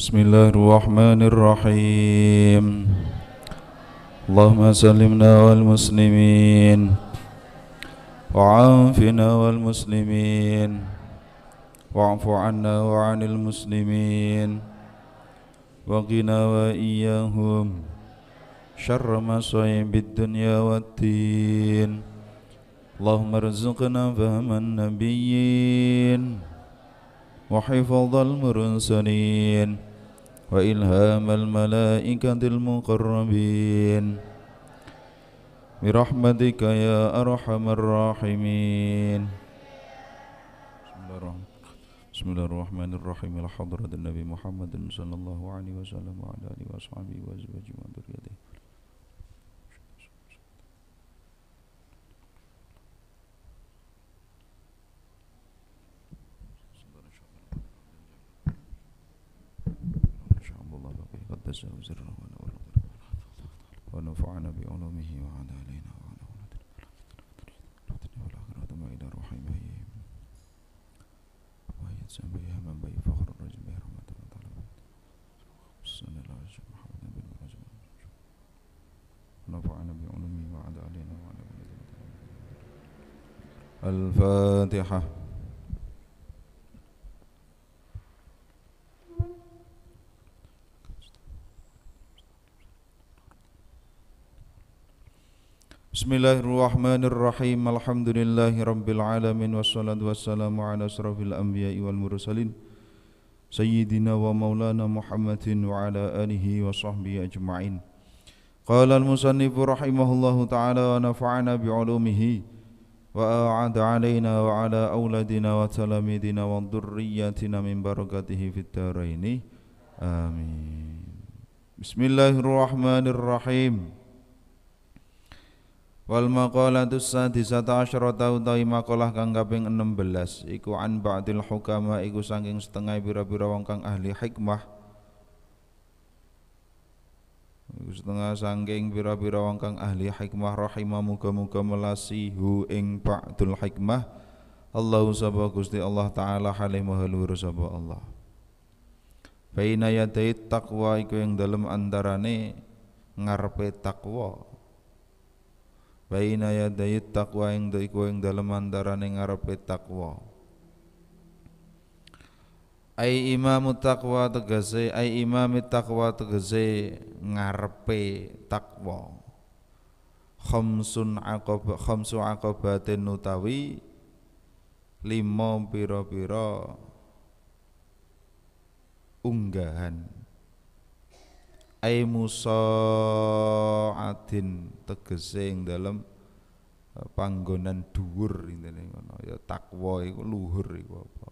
بسم الله الرحمن الرحيم اللهم سلمنا والمسلمين وعافنا والمسلمين واعف عنا وعن المسلمين وقنا وإياهم شر مصائب الدنيا والدين اللهم ارزقنا فهم النبيين وحفظ المرسلين وإلهام الملائكة المقربين برحمتك يا أرحم الراحمين بسم الله الرحمن الرحيم لحضرة النبي محمد صلى الله عليه وسلم وعلى آله وصحبه وأزواجه وذريته الفاتحة بسم الله الرحمن الرحيم الحمد لله رب العالمين والصلاة والسلام على أشرف الأنبياء والمرسلين سيدنا ومولانا محمد وعلى آله وصحبه أجمعين قال المصنف رحمه الله تعالى ونفعنا بعلومه وأعد علينا وعلى أولادنا وتلاميذنا وذرياتنا من بركته في الدارين آمين بسم الله الرحمن الرحيم Wal maqalatu sadisata asyara utawi iku anbaatil ba'dil hukama iku saking setengah pira-pira wong kang ahli hikmah setengah sangking pira-pira wong kang ahli hikmah rahimah muga-muga melasihu ing ba'dul hikmah Allahu sapa Gusti Allah taala halih maha luhur sapa Allah Baina yadai takwa iku yang dalam antarane ngarepe takwa Baina yadai takwa yang iku yang dalam antarane ngarepe takwa ai imamu taqwa tegese ai imamit taqwa tegese ngarepe takwa khamsun aqab khamsu aqabatin utawi lima pira-pira unggahan ai musa'atin tegese ing dalem eh, panggonan dhuwur intine ngono ya takwa iku luhur iku apa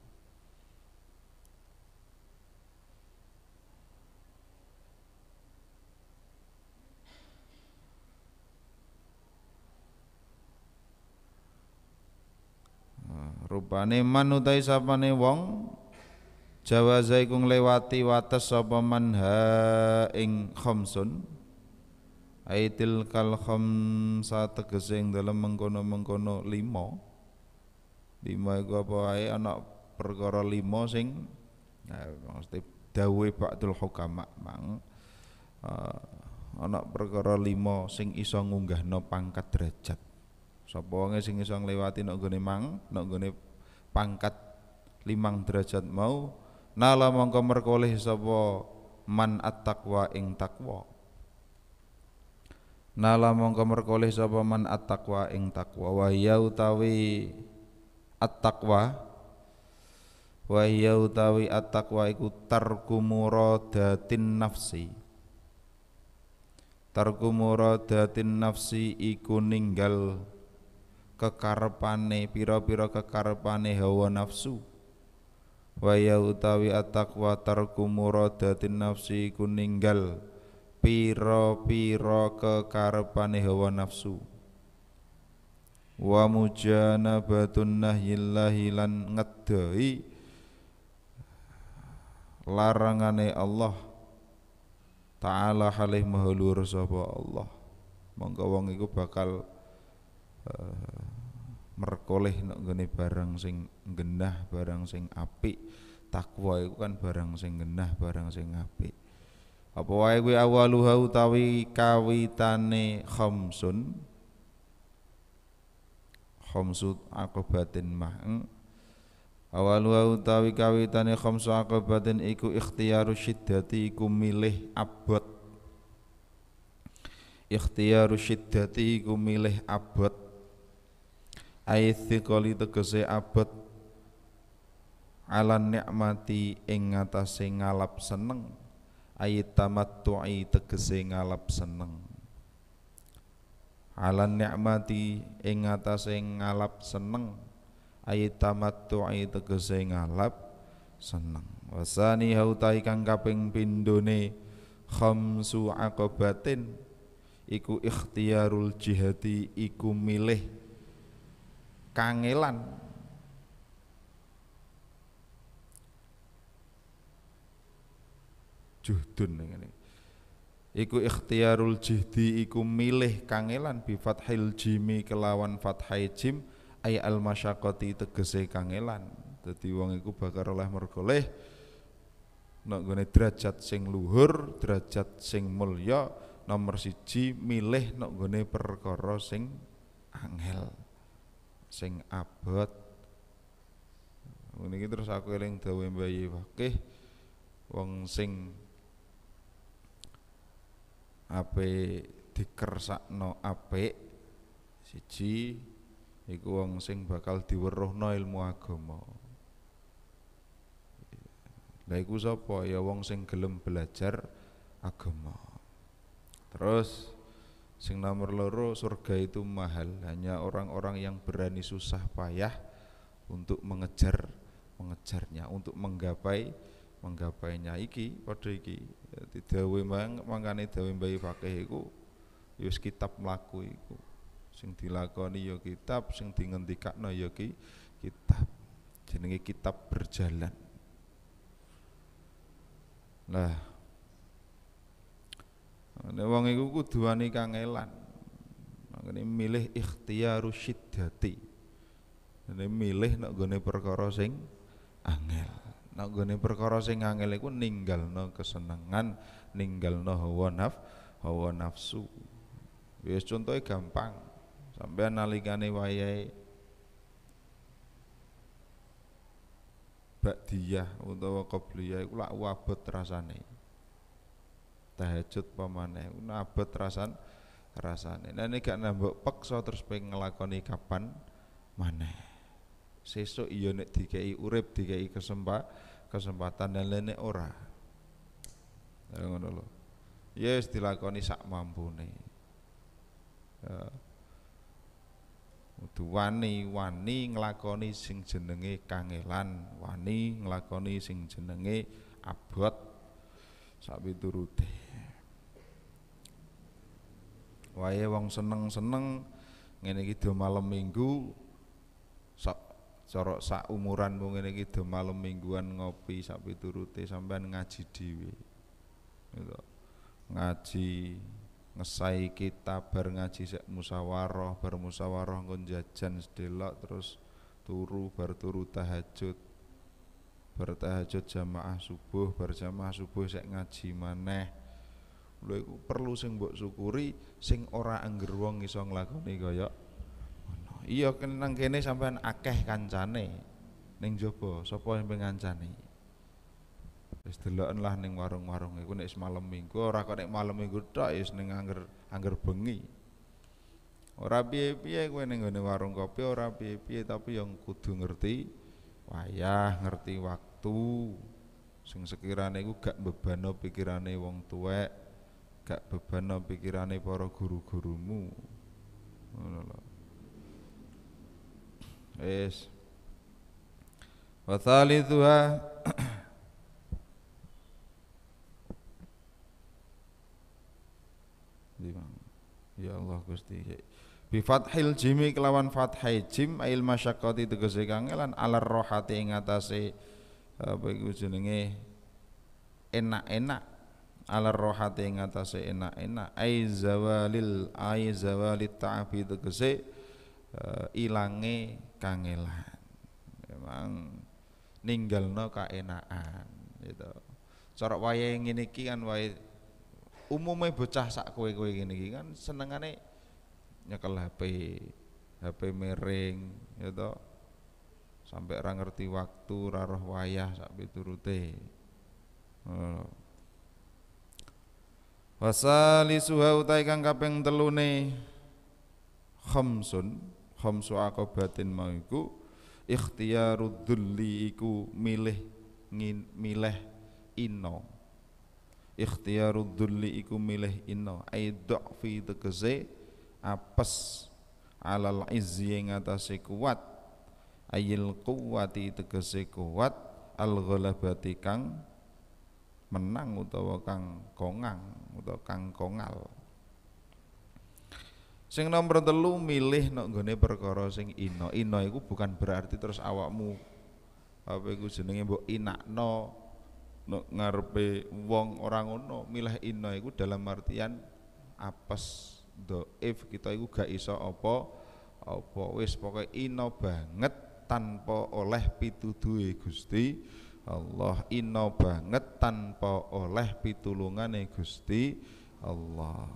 rupane man utai sapane wong jawaza iku ngliwati wates sapa ha ing khamsun aitil kal khamsa tegese ing dalem mengkono-mengkono lima lima iku apa ae ana perkara lima sing nah, mesti dawe ba'dul hukama mang uh, ana perkara lima sing iso ngunggahno pangkat derajat sapa wonge sing iso ngliwati nek nggone mang nek nggone pangkat limang derajat mau nala mongko merkoleh sapa man at-taqwa ing takwa nala mongko merkoleh sapa man at-taqwa ing takwa wa ya utawi at-taqwa wa ya utawi at-taqwa iku tarkumuradatin nafsi tarkumuradatin nafsi iku ninggal kekarepane pira-pira kekarepane hawa nafsu waya utawi at-taqwa tarku muradatin nafsi iku ninggal pira-pira kekarepane hawa nafsu wa mujanabatun nahyillahi lan ngedai larangane Allah taala halih maha luhur sapa Allah monggo wong iku bakal uh, merkoleh nek nggone barang sing genah, barang sing apik. Takwa iku kan barang sing genah, barang sing apik. Apa wae kuwi awaluha utawi kawitane khamsun. Khamsut akabatin mah'eng Awaluha utawi kawitane khamsu akabatin iku ikhtiyaru syiddati iku milih abot Ikhtiyaru syiddati iku milih abot Aithiqali tegese abet ala nikmati ing ngatasé ngalap seneng aitamattu'i tegese ngalap seneng ala nikmati ing ngatasé ngalap seneng aitamattu'i tegese ngalap seneng wasani hautai kang kaping pindone, khamsu aqabatin iku ikhtiyarul jihati iku milih kangelan juhdun ini. iku ikhtiarul jihdi iku milih kangelan bi fathil jimi kelawan fathai jim ay al masyaqati tegese kangelan dadi wong iku bakar oleh mergoleh nek gone derajat sing luhur derajat sing mulya nomor siji milih nek gone perkara sing angel sing abot niki terus aku eling dawe mbayi wakih wong sing ape dikersakno ape siji iku wong sing bakal diweruhno ilmu agama Lah iku sapa ya wong sing gelem belajar agama. Terus Sing nomor loro surga itu mahal hanya orang-orang yang berani susah payah untuk mengejar mengejarnya untuk menggapai menggapainya iki pada iki didawe mang mangkane dawe Mbah pakai iku ya kitab mlaku iku sing dilakoni ya kitab sing dingentikakno ya ki kitab jenenge kitab berjalan lah Nek wong iku kuduane kang elan. Makane milih ikhtiyaru syiddati. Ini milih nak gone perkara sing angel. Nak gone perkara sing angel iku kesenangan, kesenengan, ninggalno hawa naf, hawa nafsu. Ya wis contohnya gampang. Sampeyan nalikane wayahe bakdiyah utawa qobliyah iku lak wabot rasane tahajud pamane abet rasan rasane nah ini gak nambah peksa terus pengen ngelakoni kapan mana sesuk iya nek dikei urip dikei kesempat kesempatan dan lainnya ora ngono lho yes ya dilakoni sak mampune ya. Udu wani wani nglakoni sing jenenge kangelan, wani ngelakoni sing jenenge abot sapiturute wae wong seneng-seneng ngene iki do malam Minggu sak cara sak umuranmu ngene iki do malam mingguan ngopi sak piturute sampean ngaji dhewe. Gitu. Ngaji ngesai kitab bar ngaji sek musyawarah, bar musyawarah nggon jajan sedelok terus turu bar turu tahajud. bertahajud tahajud jamaah subuh, berjamaah jamaah subuh sek ngaji maneh. Lha iku perlu sing mbok syukuri sing ora angger wong iso nglakoni kaya ngono. Iya nang kene sampean akeh kancane ning jaba sapa sing kancane. Wis deloken lah ning warung-warung iku nek semalam minggu ora kok nek malam minggu tok ya ning angger angger bengi. Ora piye-piye kowe ning gone warung kopi ora piye-piye tapi yang kudu ngerti wayah, ngerti waktu. sing sekirane iku gak mbebano pikirane wong tuwek gak beban pikirane para guru-gurumu ngono lho wis wa thalithuha Ya Allah Gusti bi fathil jimi kelawan fathai jim ail masyaqqati tegese kangelan alar rohati ing atase apa iku jenenge enak-enak ala rohati ing atase enak-enak ai zawalil ai zawalit ta'afi tegese uh, eh, ilange kangelan memang ninggalno kaenaan gitu corok waya yang iki kan wayahe umumnya bocah sak kue kue gini kan senengane nyekel HP HP miring gitu sampai ra ngerti waktu raro wayah sak piturute ngono Wasalisuha utai kang kaping telune khamsun khamsu aqabatin mau iku ikhtiyarud iku milih ngin, milih ino ikhtiyarud iku milih ino ai fi tegese apes alal izzi ing atase kuat ayil quwati tegese kuat al ghalabati kang menang utawa kang kongang utawa kang kongal sing nomor telu milih no perkara sing ino ino iku bukan berarti terus awakmu apa iku jenenge mbok inakno no ngarepe wong ora ngono milih ino iku dalam artian apes if kita iku gak iso apa apa wis pokoke ino banget tanpa oleh pituduhe Gusti Allah ino banget tanpa oleh pitulungane Gusti Allah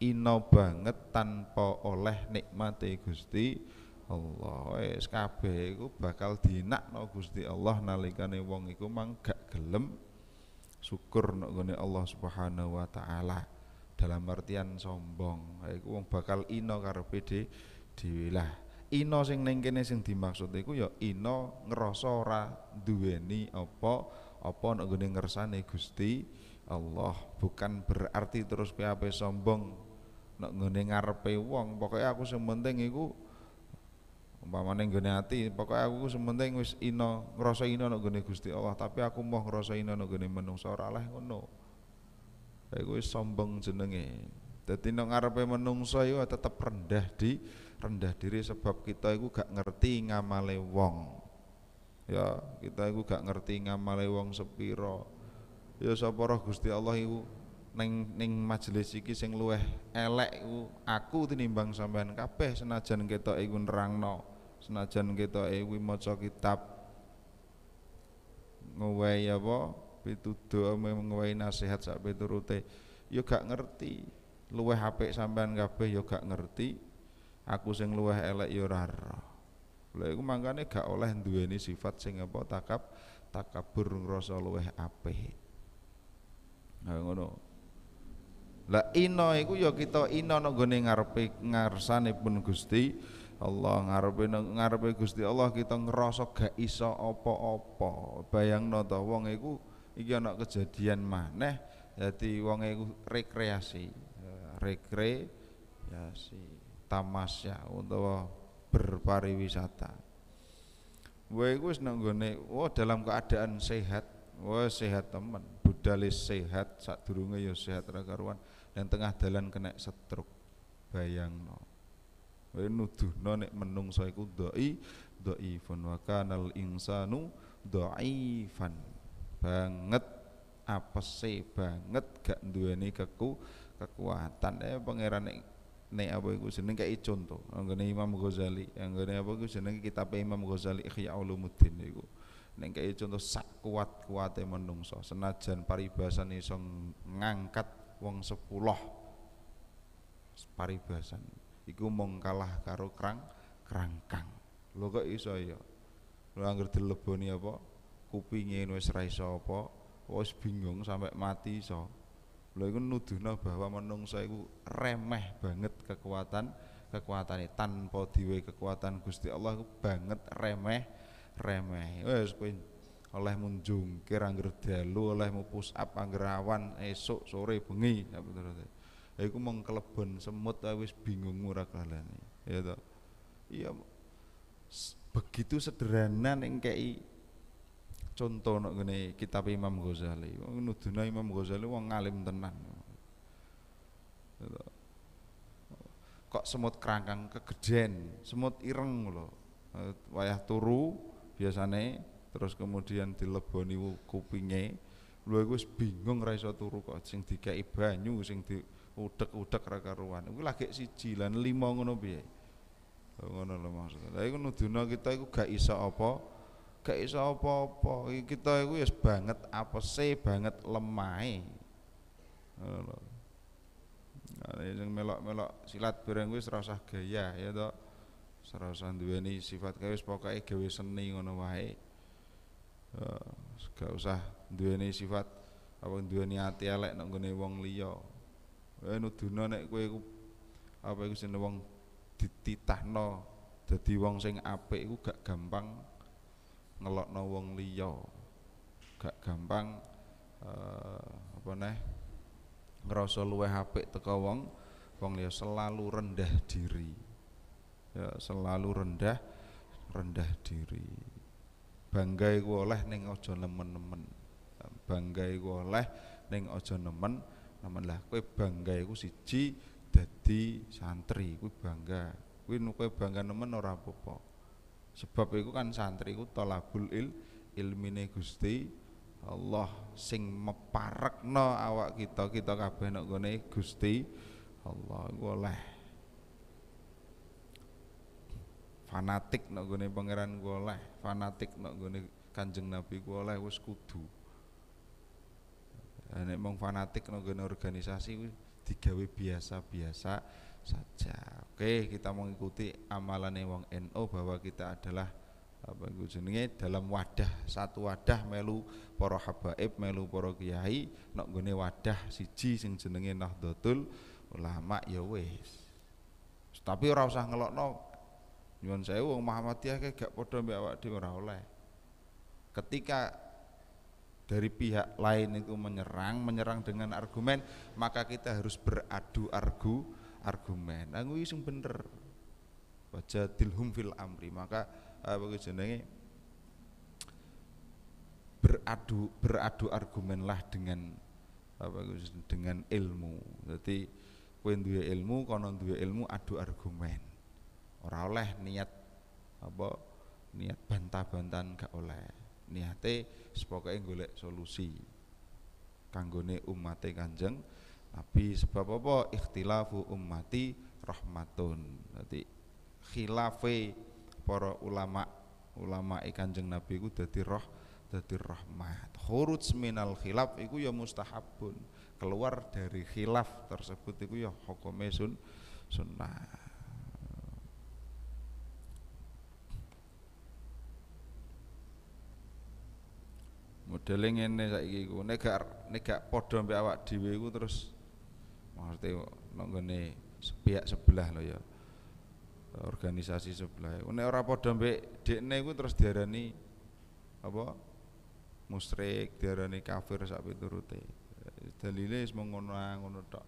ino banget tanpa oleh nikmate Gusti Allah wis kabeh iku bakal dinakno Gusti Allah nalikane wong iku mang gak gelem syukur nek gone Allah Subhanahu wa taala dalam artian sombong iku wong bakal ino karepe dhewe lah ino sing ning kene sing dimaksud iku ya ino ngerasa ora duweni apa apa nek gone ngersane Gusti Allah bukan berarti terus kowe sombong nek gone ngarepe wong pokoknya aku sing penting iku umpamane nggone ati pokoke aku sementing wis ino ngrasa ino nek nggone Gusti Allah tapi aku mau ngrasa ino nek nggone menungsa ora leh ngono iku wis sombong jenenge dadi nek ngarepe menungsa iku tetep rendah di rendah diri sebab kita itu gak ngerti ngamale wong ya kita itu gak ngerti ngamale wong sepiro ya sapa Gusti Allah itu neng neng majelis iki sing luweh elek iku aku tinimbang sampean kabeh senajan kita iku nerangno senajan kita iku maca kitab ngowahi apa pituduh ngowahi nasihat sak piturute yo ya gak ngerti luweh apik sampean kabeh yo ya gak ngerti aku sing luweh elek ya ora lha iku mangkane gak oleh duweni sifat sing apa takab takabur ngrasa luweh apik nah ngono Lah ino iku ya kita ino gone ngarepe ngarsane pun Gusti Allah ngarepe ngarepe Gusti Allah kita ngerasa gak iso apa-apa. bayang to wong iku iki ana kejadian maneh dadi wong iku rekreasi. Rekreasi ya untuk berpariwisata. Wah, iku wis nang wah dalam keadaan sehat, wah sehat teman, budale sehat, sadurunge ya sehat ra karuan dan tengah jalan kena setruk. bayang. Bayangno. Kowe nuduhno nek menungso iku doi doi wa kanal insanu dhaifan. Banget apa apese banget gak duweni keku kekuatan eh pangeran nek apa iku jeneng kayak contoh anggone Imam Ghazali anggone apa iku jeneng kitab Imam Ghazali Ihya Ulumuddin iku nek kayak contoh sak kuat-kuate menungso senajan paribasan iso ngangkat wong sepuluh paribasan iku mung kalah karo krang kerangkang lho kok iso ya lho anggere dileboni apa kupinge wis ra iso apa wis bingung sampai mati iso Lha iku nuduhno bahwa menungsa itu remeh banget kekuatan kekuatane tanpa diwe kekuatan Gusti Allah iku banget remeh remeh. Wis kowe oleh menjungkir angger dalu oleh push up angger awan esuk sore bengi ya bener ya iku mung semut wis bingung ora kelane ya to iya begitu sederhana ning contoh nek ngene kitab Imam Ghazali nuduna Imam Ghazali wong ngalim tenan kok semut kerangkang kegejen semut ireng lho wayah turu biasane terus kemudian dileboni kupinge lho iku bingung ra iso turu kok sing dikeki banyu sing di udek-udek ra karuan iku lagi siji lan lima ngono piye ngono lho maksudnya lha iku nuduna kita iku gak iso apa gak iso apa-apa kita itu ya banget apa sih banget lemahe ngono yang nah, melok-melok silat bareng wis rasah gaya ya to serasa duweni sifat gawe wis pokoke gawe seni ngono wae gak usah duweni sifat apa duweni ati elek nek nggone wong liya eh nuduna nek kowe iku apa iku jenenge wong dititahno dadi wong sing apik iku gak gampang ngelokno wong liya gak gampang uh, apa neh ngerasa luwe HP teko wong wong liya selalu rendah diri ya selalu rendah rendah diri bangga iku oleh neng aja nemen-nemen bangga iku oleh neng aja nemen nemen lah kowe bangga iku siji dadi santri kue bangga kue nukue bangga nemen ora popok sebab itu kan santri tolak talabul il ilmine Gusti Allah sing no awak kita kita kabeh nek gone Gusti Allah goleh oleh fanatik nek gone pangeran goleh oleh fanatik nek gone Kanjeng Nabi goleh oleh wis kudu nek mong fanatik nek gone organisasi digawe biasa-biasa saja. Oke, kita mengikuti amalan wong NO bahwa kita adalah apa jenenge dalam wadah satu wadah melu para habaib melu para kiai nek gone wadah siji sing jenenge Nahdlatul Ulama ya wis. Tapi ora usah ngelokno nyuwun saya wong Muhammadiyah kayak gak padha mbek awak dhewe ora oleh. Ketika dari pihak lain itu menyerang, menyerang dengan argumen, maka kita harus beradu argu argumen aku iseng bener baca dilhum fil amri maka apa uh, jenenge beradu beradu argumen lah dengan apa dengan ilmu jadi yang dua ilmu non dua ilmu adu argumen ora oleh niat apa niat bantah-bantahan gak oleh niate sepokoknya golek solusi kanggone umate kanjeng Nabi sebab apa ikhtilafu ummati rahmatun. Dadi khilafe para ulama ulama Kanjeng Nabi iku dadi roh dadi rahmat. Khuruj minal khilaf iku ya mustahabun. Keluar dari khilaf tersebut iku ya hukume sun sunnah. Modeling ini saya iku nek gak nek gak padha awak terus Maksudnya mengenai sepihak sebelah lo ya organisasi sebelah. ini orang padha mbak dekne nego terus diarani apa? musyrik, diarani kafir sapi turute Dalile is mung ngono ngono tok.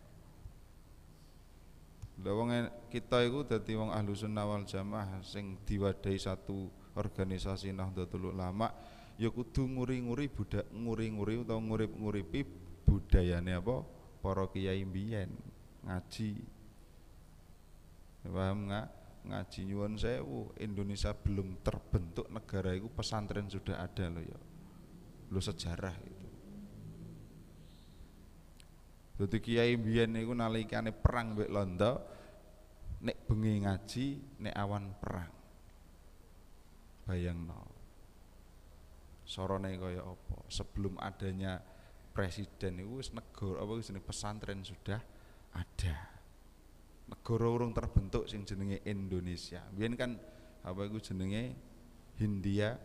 E, kita itu dadi wong ahlu sunnah wal jamaah sing diwadahi satu organisasi Nahdlatul Ulama ya kudu nguri-nguri budak nguri-nguri nguri ngurip-nguripi budayane apa? para kiai mbiyen ngaji paham nggak ngaji nyuwun sewu Indonesia belum terbentuk negara itu pesantren sudah ada loh ya lo sejarah itu jadi kiai mbiyen niku nalikane perang mbek Londo nek bengi ngaji nek awan perang bayangno sorone kaya apa sebelum adanya presiden itu negara apa jenenge pesantren sudah ada. Negara urung terbentuk sing jenenge Indonesia. biar kan apa itu jenenge Hindia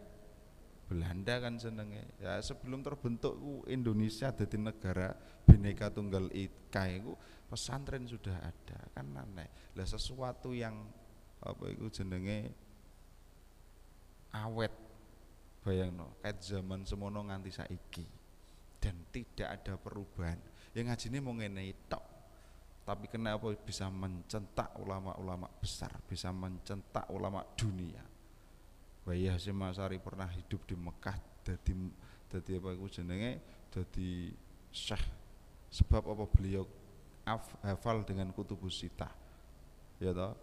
Belanda kan jenenge. Ya sebelum terbentuk Indonesia Indonesia jadi negara bineka Tunggal Ika itu pesantren sudah ada. Kan aneh. Lah sesuatu yang apa itu jenenge awet bayangno ket zaman semono nganti saiki dan tidak ada perubahan yang ngaji ini mau ngenei tok tapi kenapa bisa mencentak ulama-ulama besar bisa mencentak ulama dunia Bayi Hasyim Masari pernah hidup di Mekah jadi jadi apa itu jenenge jadi syekh sebab apa beliau af, hafal dengan kutubus sita ya toh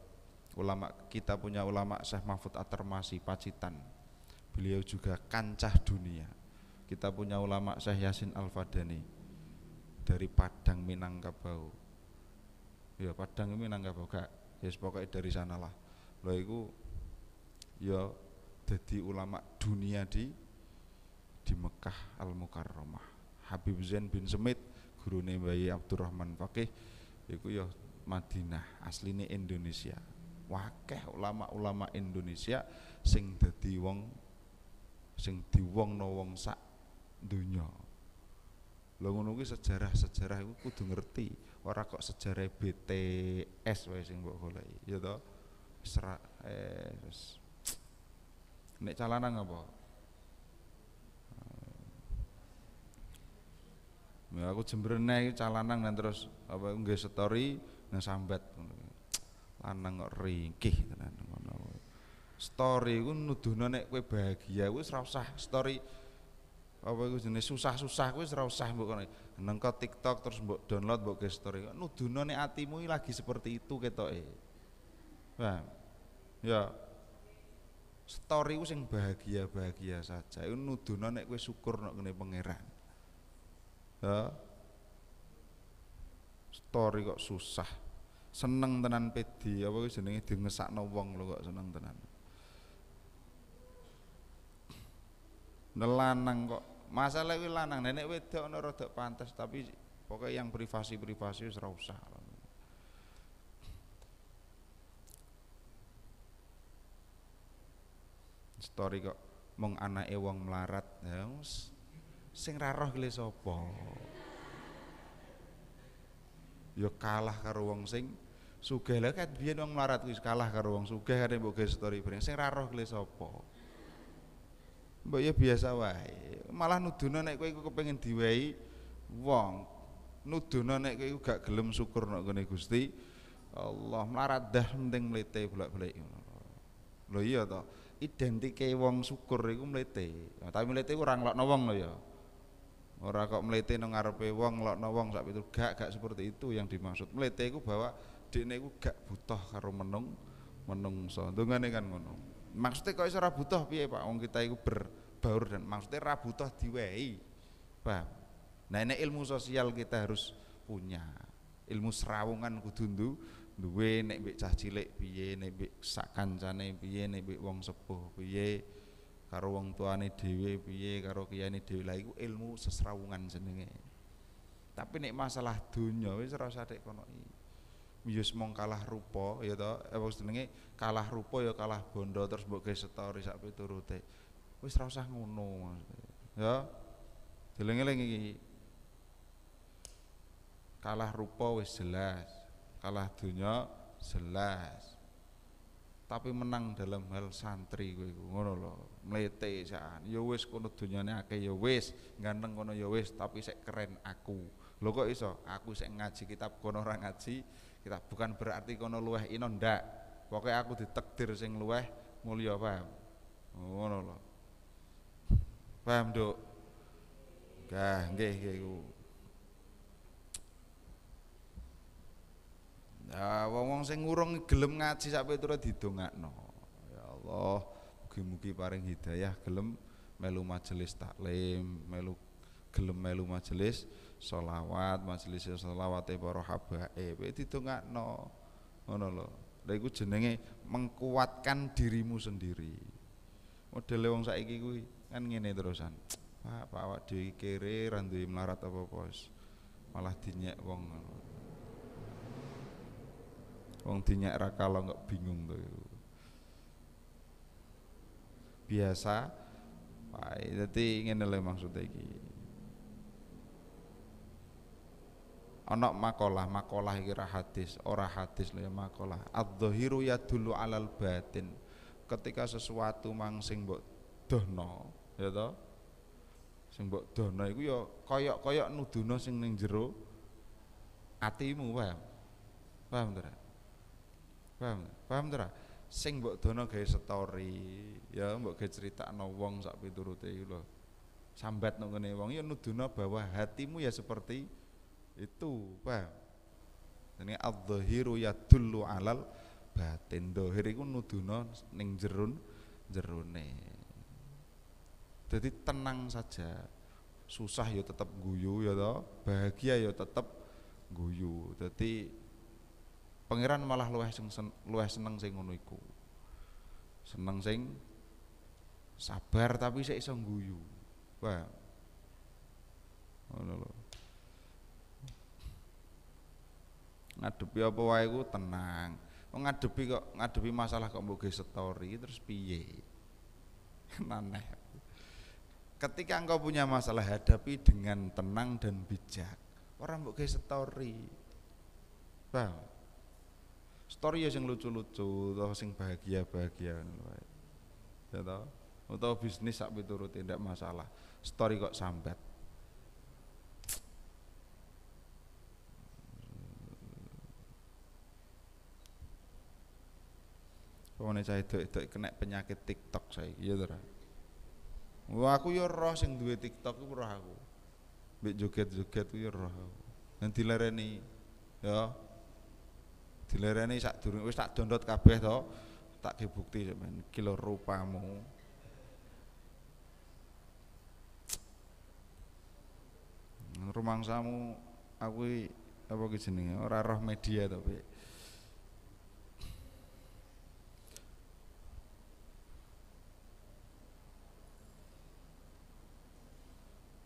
ulama kita punya ulama Syekh Mahfud Atermasi Pacitan beliau juga kancah dunia kita punya ulama Syekh Yasin Al-Fadani dari Padang Minangkabau ya Padang Minangkabau gak ya yes, pokoknya dari sanalah lo itu ya jadi ulama dunia di di Mekah Al Mukarramah Habib Zain bin Semit guru Nabi Abdurrahman Fakih itu ya Madinah aslinya Indonesia wakeh ulama-ulama Indonesia sing dadi wong sing diwongno no wong sak dunia lo ngono kuwi sejarah-sejarah itu kudu ngerti ora kok sejarah BTS wae sing mbok goleki ya to serak eh nek calanang apa eh, Ya aku jembrene calanang dan terus apa nggih story nang sambat lanang kok ringkih tenan ngono story ku nuduhno nek kowe bahagia wis ora usah story apa iku jenis susah-susah kuwi ora usah mbok Nengko TikTok terus mbok download mbok ge story. Nudunone atimu lagi seperti itu ketoke. Paham? Ya. Story ku sing bahagia-bahagia saja. Iku nuduno nek kowe syukur nek ngene pangeran. Ya. Story kok susah. Seneng tenan pedi apa kuwi jenenge dingesakno wong lho kok seneng tenan. nelanang kok masalah kuwi lanang nenek wedok ono rada pantas tapi pokoknya yang privasi-privasi wis ora usah story kok mung wong melarat ya sing raroh gleso po. Yo ya kalah karo wong sing sugih lekat kan biyen wong melarat kuis kalah karo wong sugih kan mbok story bareng sing raroh roh kile Mbok ya biasa wae. Malah nuduhna nek kowe iku kepengin diwehi wong. Nuduhna nek kowe iku gak gelem syukur nek gone Gusti Allah. Melarat dah penting mlete bolak-balik ngono. Lho iya to. Identike wong syukur iku mlete. Nah, tapi mlete ora ngelokno wong lho ya. Ora kok mlete nang ngarepe wong ngelokno wong sak pitu gak gak seperti itu yang dimaksud. Mlete iku bahwa dekne iku gak butuh karo menung menungso. Dongane kan menung. Maksudnya kok iso ora butuh piye Pak? Wong kita iku berbaur dan maksudnya ora butuh diwehi. pak. Nah ini ilmu sosial kita harus punya. Ilmu serawungan kudu duwe nek mbek cah cilik piye, nek mbek sak kancane piye, nek mbek wong sepuh piye, karo wong tuane dhewe piye, karo kiyane dhewe. lagi, iku ilmu sesrawungan jenenge. Tapi nek masalah dunia, wis ora usah yus mong kalah rupa ya to apa eh, jenenge kalah rupa ya kalah bondo terus mbok ge story sak piturute wis rasa ngono ya deleng lagi kalah rupa wis jelas kalah dunya jelas tapi menang dalam hal santri gue ngono lho melete, sakan ya wis kono dunyane akeh ya wis ganteng kono ya wis tapi saya keren aku lo kok iso aku saya ngaji kitab kono orang ngaji kita bukan berarti kono luweh ino ndak pokoknya aku ditekdir sing luweh mulia paham ngono lho paham dok gah nggih iku Ya, wong-wong sing ngurung gelem ngaji sak petura didongakno. Ya Allah, mugi-mugi paring hidayah gelem melu majelis taklim, melu gelem melu majelis selawat majelis itu para no no, no lo dari iku jenenge mengkuatkan dirimu sendiri modele wong saiki gue kan ngene terusan Pak Pak awak di kere randui di melarat apa pos malah dinyak wong wong dinyak raka lo nggak bingung tuh biasa Pak, jadi ingin nilai maksudnya gini. Anak makolah, makolah kira hadis ora hadis lo ya makolah. adzohiru ya dulu alal batin ketika sesuatu mang sing dono, dono ya to sing dono. dono iku yo ya koyok-koyok nuduno sing neng jero atimu paham paham tera paham paham tera sing mbok dono gaya story ya mbok gaya no wong sak piturute iku lo, sambat nong wong ya nuduno bahwa hatimu ya seperti itu, paham? Ini ya yadullu alal batin. dohir itu nuduno ning jerun jerune Jadi tenang saja. Susah ya tetap guyu ya toh, bahagia ya tetap guyu. Jadi pangeran malah luweh sen, luweh seneng sing ngono iku. Seneng sing sabar tapi sik iso guyu. Wah. Ngono lho. ngadepi apa wae ku tenang wong ngadepi kok ngadepi masalah kok mbok story terus piye aneh ketika engkau punya masalah hadapi dengan tenang dan bijak orang mbok story paham story yang lucu-lucu atau sing bahagia-bahagia ya atau bisnis sak piturute tidak masalah story kok sambat Pokoknya saya itu kena penyakit TikTok saya, iya tera. Wah aku yo ya roh sing duwe TikTok itu roh aku. Bik joget-joget itu yo ya roh aku. Dan dilereni ya. Dilereni sak durung wis tak download kabeh to. Tak ge bukti sampean kilo rupamu. Rumangsamu aku apa ki jenenge ora roh media tapi.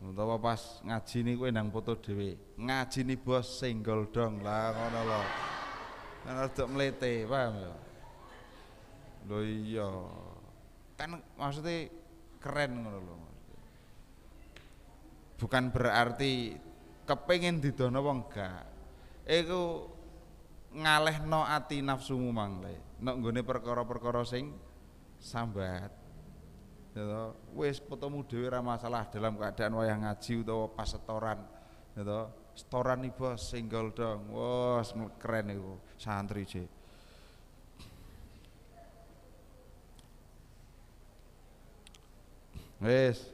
utawa pas ngaji nih kue nang foto dewi ngaji nih bos single dong lah ngono lo kan rada melete paham ya lo iya kan maksudnya keren ngono lo bukan berarti kepengen didono wong enggak ngaleh no ati nafsumu mangle le no, gune perkara-perkara sing sambat ya gitu. wes potomu dewi masalah dalam keadaan wayang ngaji utawa pas setoran ya gitu. to setoran nih bos single dong wah keren iku santri je wis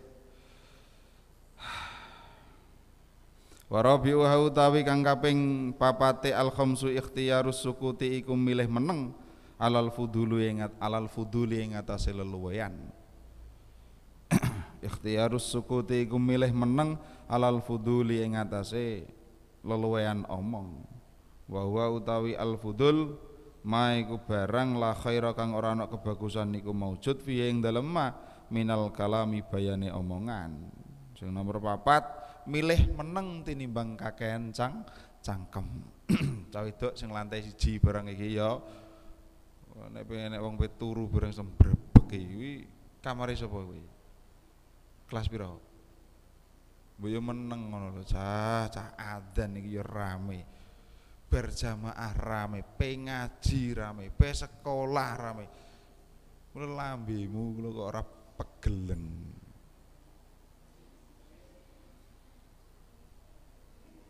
Warabi'u tawi kang kaping papate al khamsu ikhtiyarus sukuti iku milih meneng alal fudulu ingat alal fuduli ingat atase leluwean ikhtiarus sukuti iku milih meneng alal fuduli ing atase leluwean omong wa huwa utawi al fudul ma iku barang la khaira kang ora ana kebagusan niku maujud fiye ing dalem ma minal kalami bayane omongan sing nomor papat milih meneng tinimbang kakehan cang cangkem cawidok sing lantai siji barang iki ya nek pengen wong wit turu bareng sembrebek iki kamare sapa kuwi kelas piro? Bu yo meneng ngono lho, cah cah adzan iki yo rame. Berjamaah rame, pengaji rame, pe sekolah rame. Kulo lambemu kulo kok ora pegelen.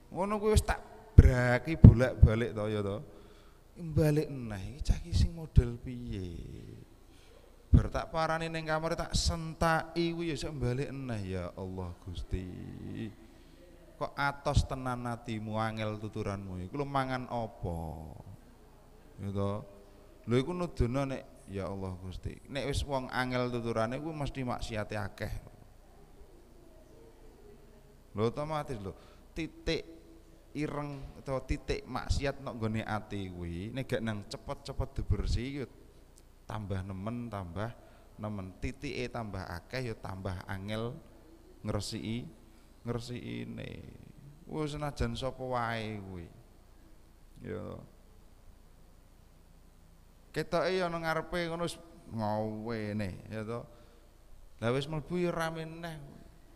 Ngono kuwi wis tak braki bolak-balik to ya to. Balik neh iki cah sing model piye? bertak parani neng kamar tak sentaki kuwi ya sembali bali eneh ya Allah Gusti. Kok atos tenan atimu angel tuturanmu iku lu mangan opo Ya to. Lho iku nudono nek ya Allah Gusti. Nek wis wong angel tuturane kuwi mesti maksiate akeh. lu otomatis lu titik ireng atau titik maksiat nok gone ati kuwi nek gak nang cepet-cepet dibersih ya tambah nemen tambah nemen e tambah akeh ya tambah angel ngersi ini, wis senajan sapa wae gue, ya ketoke ya nang ngarepe ngono wis ngowene ya to lah wis mlebu ya rame neh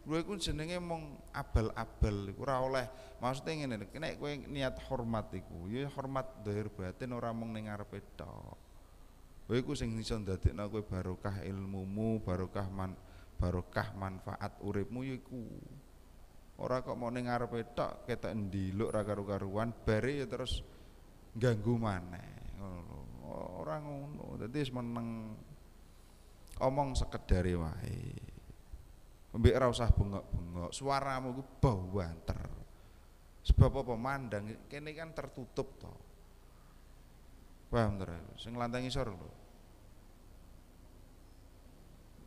kowe iku jenenge mung abal-abal iku ora oleh maksudnya ngene nek kowe niat hormat iku ya hormat dhahir batin ora mung ning ngarepe tok Kowe iku sing iso ndadekno kowe barokah ilmumu, barokah man barokah manfaat uripmu yaiku. Ora kok mau ning ngarepe tok ketok ndiluk ra karu-karuan bare ya terus ganggu maneh ngono. Ora ngono. Dadi meneng omong sekedar wae. Mbek ora usah bengok-bengok, suaramu ku bau banter. Sebab apa mandang kene kan tertutup toh. Paham to, sing lantang isor lho.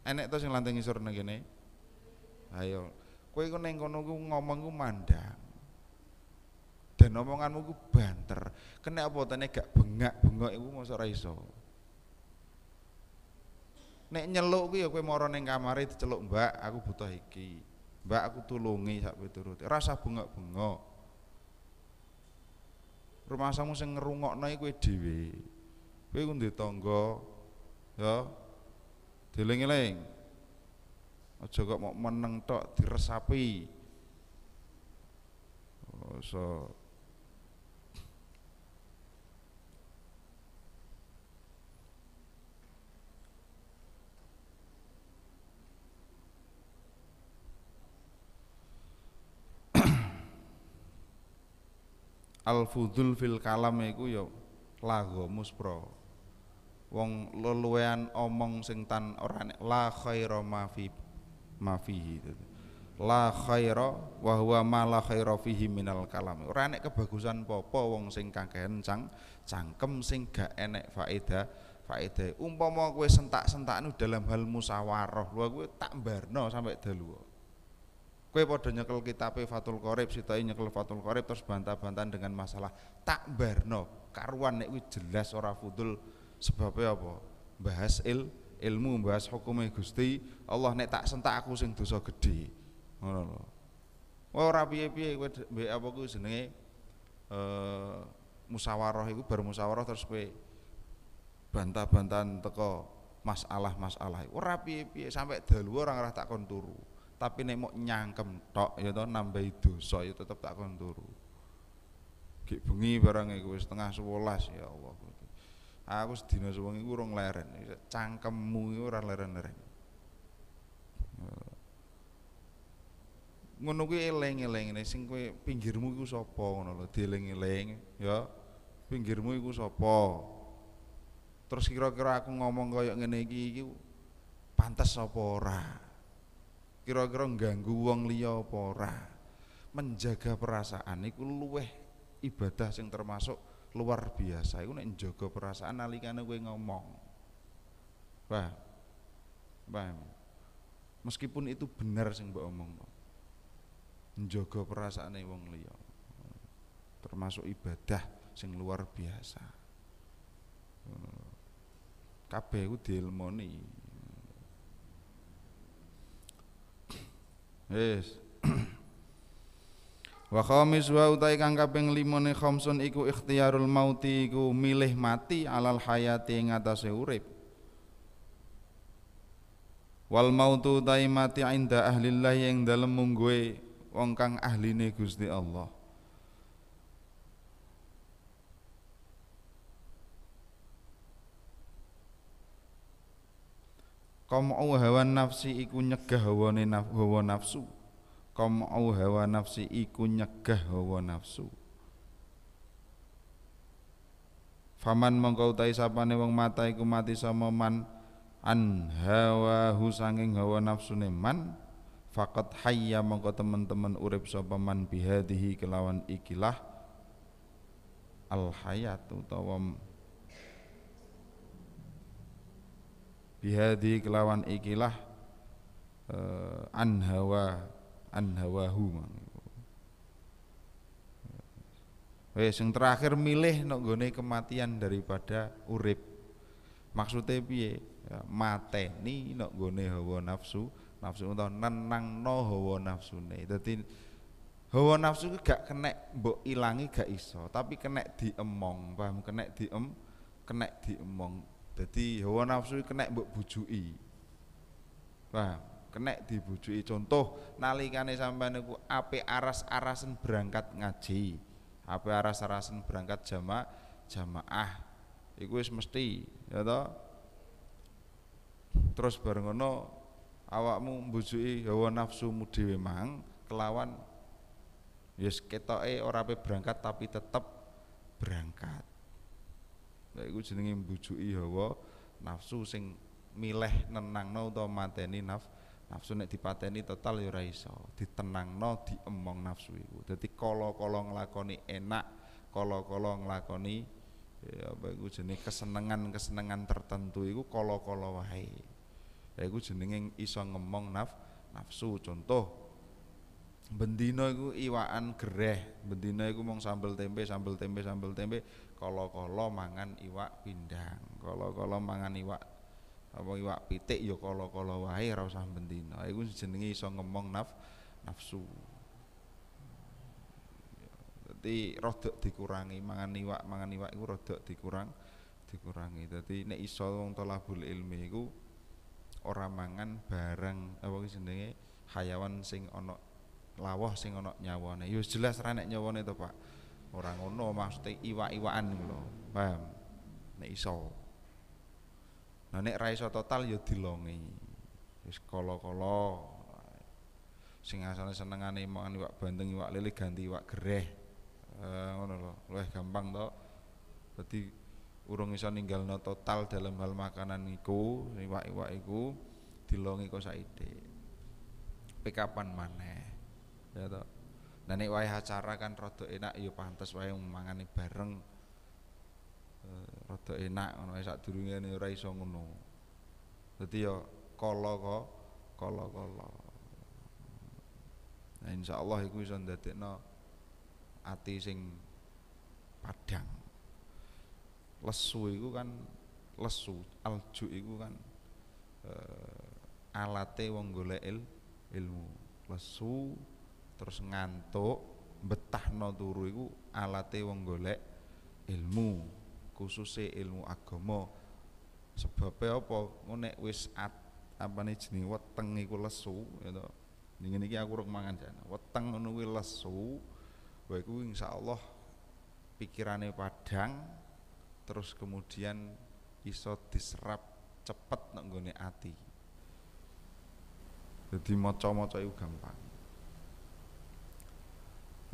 Enek to sing lantang isor nang kene? Ayo. Kowe iku ning kono ku ngomong ku mandang. Dan omonganmu ku banter. Kena apa tene gak bengak-bengok iku mosok ora iso. Nek nyeluk ku ya kowe moro ning kamare diceluk, "Mbak, aku butuh iki. Mbak, aku tulungi sak piturute." Rasa bengok-bengok rumahsamu sing ngrungokno iku naik dhewe. Kowe ku ndek tangga ya dieling-eling. Aja kok mok meneng tok diresapi. Oh, so al fudul fil kalam iku ya lago muspro wong leluwean omong sing tan ora la khaira ma fi ma fihi la khaira wa huwa ma la khaira fihi minal kalam ora nek kebagusan popo wong sing kakehan cang cangkem sing gak enek faedah faedah umpama kowe sentak-sentakne dalam hal musyawarah lha kowe tak barno sampai dalu Kue podo nyekel kitab Fatul Qorib, tay nyekel Fatul Qorib terus bantah-bantahan dengan masalah tak Berno, Karuan nek jelas ora fudul sebabnya apa? Bahas il, ilmu, bahas hukumnya Gusti. Allah nek tak sentak aku sing dosa gede. Ngono lho. Ora piye-piye kowe mbek apa kuwi jenenge eh musyawarah iku bar musyawarah terus kowe bantah-bantahan teko masalah-masalah. Ora piye-piye sampai dalu orang ora tak kon tapi nek mau nyangkem tok ya to nambahi dosa ya tetep tak kon turu gek bengi barang iku wis setengah 11 ya Allah aku sedina sewengi ku urung leren cangkemmu iku ora leren-leren ngono kuwi eling-eling sing kowe pinggirmu iku sapa ngono lho dieling-eling ya pinggirmu iku sapa terus kira-kira aku ngomong kaya ngene iki iki pantes apa ora kira-kira ngganggu wong liya apa ora menjaga perasaan iku luweh ibadah sing termasuk luar biasa iku nek njaga perasaan nalikane kowe ngomong paham paham meskipun itu benar sing mbok omongno njaga perasaane wong liya termasuk ibadah sing luar biasa kabeh ku diilmoni Yes. Wa khamis wa utai kang kaping 5 ne khamsun iku ikhtiyarul mauti iku milih mati alal hayati ing atase urip. Wal mautu utai mati inda ahlillah yang dalem mungguhe wong kang ahline Gusti Allah. Kamau hawa nafsi iku nyegah hawane naf hawa nafsu. Kamau hawa nafsi iku nyegah hawa nafsu. Faman mengkau utahi sapane wong mata iku mati sama man an hawa husanging sanging hawa nafsune man Fakat hayya mengkau teman-teman urip sapa man bihadihi kelawan ikilah al hayat utawa bihadi kelawan ikilah uh, an hawa an Wes eh, sing terakhir milih nek gone kematian daripada urip. Maksudnya piye? Ya, mateni nek gone hawa nafsu, nafsu utawa nenangno hawa nafsune. Dadi hawa nafsu ku gak kena mbok ilangi gak iso, tapi kena diemong, paham? kena diem, kena diemong. Jadi hawa nafsu kena mbok bujui. wah Kena dibujui. Contoh nalikane sampai niku ape aras arasan berangkat ngaji. Ape aras arasan berangkat jama jamaah. Iku wis mesti, ya toh? Terus bareng ngono awakmu mbujui hawa nafsumu dhewe mang kelawan yes ketoke ora berangkat tapi tetap berangkat. Lha iku jenenge mbujuki hawa nafsu sing milih nenangno utawa mateni naf nafsu nek dipateni total ya ora iso. Ditenangno diemong nafsu iku. Dadi kala-kala nglakoni enak, kala-kala nglakoni ya apa iku jenenge kesenengan-kesenengan tertentu iku kala-kala wae. iku jenenge iso ngemong naf nafsu. Contoh bendino iku iwaan gereh bendino iku mong sambel tempe sambel tempe sambel tempe kala-kala mangan iwak pindang, kala-kala mangan iwak apa iwak pitik ya kala-kala wae ora usah bendina. Iku jenenge iso ngemong naf nafsu. Dadi rodok dikurangi mangan iwak, mangan iwak iku rodok dikurang dikurangi. Dadi nek iso wong talabul ilmi iku ora mangan barang apa jenenge hayawan sing ana lawah sing ana nyawane. Ya jelas ra nek nyawane to, Pak. Orang ngono maksudnya iwa-iwaan gitu lho. Paham? Nek iso. Nah nek ra total ya dilongi. Wis kala-kala sing asale senengane mangan iwak bandeng, iwak lele ganti iwak gereh. Eh ngono lho, luwih gampang to. Dadi urung iso ninggalno total dalam hal makanan iku, iwak-iwak iku dilongi kok saithik. Pekapan maneh. Ya toh. Dan nah, nek wae acara kan rada enak ya pantes wae mangane bareng. E, rada enak ngono sadurunge ora iso ngono. Dadi ya kala kok kala-kala. Nah insyaallah iku iso ndadekno ati sing padhang. Lesu iku kan lesu, alju iku kan e, alate wong golek il, ilmu. Lesu terus ngantuk no turu iku alate wong golek ilmu khususnya ilmu agama sebab apa ngene wis at, apa nih jenis weteng iku lesu gitu dengan ini aku rek mangan jana weteng ngono kuwi lesu wae kuwi insyaallah pikirannya padang terus kemudian iso diserap cepet nek ati jadi moco-moco itu gampang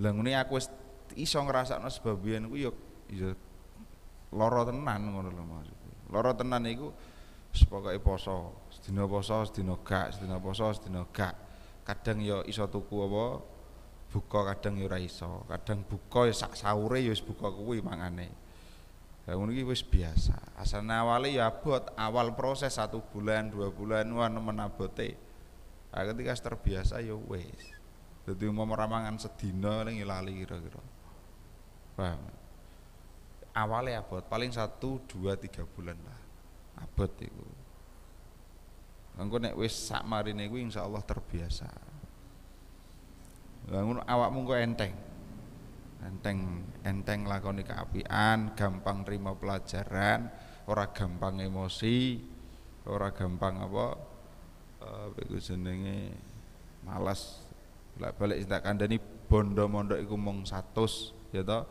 lah ngene aku wis iso ngrasakno sebab biyen ku ya lorotenan ya lara tenan ngono lho maksud. Lara tenan iku wis poso, sedina poso, sedina gak, sedina poso, sedina gak. Kadang ya iso tuku apa buka kadang ya ora iso, kadang buka ya sak sahure yo ya wis buka kuwi mangane. Lah ngono iki wis biasa. Asane awale ya abot, awal proses satu bulan, dua bulan, wah menabote abote. Nah, ketika terbiasa ya wes jadi umpama ramangan sedina ning lali kira-kira. Paham? Awale abot paling satu, dua, tiga bulan lah. Abot iku. Engko nek wis sak marine kuwi insyaallah terbiasa. Lah ngono awakmu kok enteng. Enteng enteng lakoni keapian, gampang terima pelajaran, ora gampang emosi, ora gampang apa eh, apa iku jenenge malas lah balik tak kandani bondo mondo iku mung satu ya toh.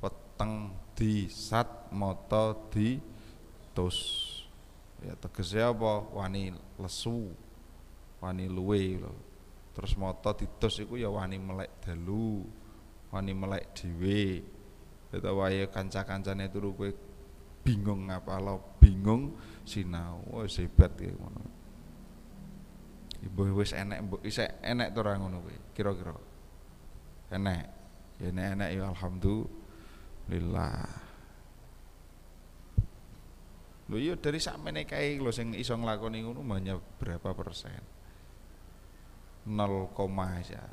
peteng di sat moto di tus. Ya tegese apa wani lesu. Wani luwe lho. Terus moto tus iku ya wani melek dalu. Wani melek dhewe. Ya toh wae kanca-kancane turu kowe bingung lo bingung sinau wis hebat ya ngono Ibu wis enek mbok isek enek to ora ngono kira-kira. Enek. Ya enek enek ya alhamdulillah. Lho iya dari sakmene nekai lo sing iso nglakoni ngono hanya berapa persen? 0, dan ya,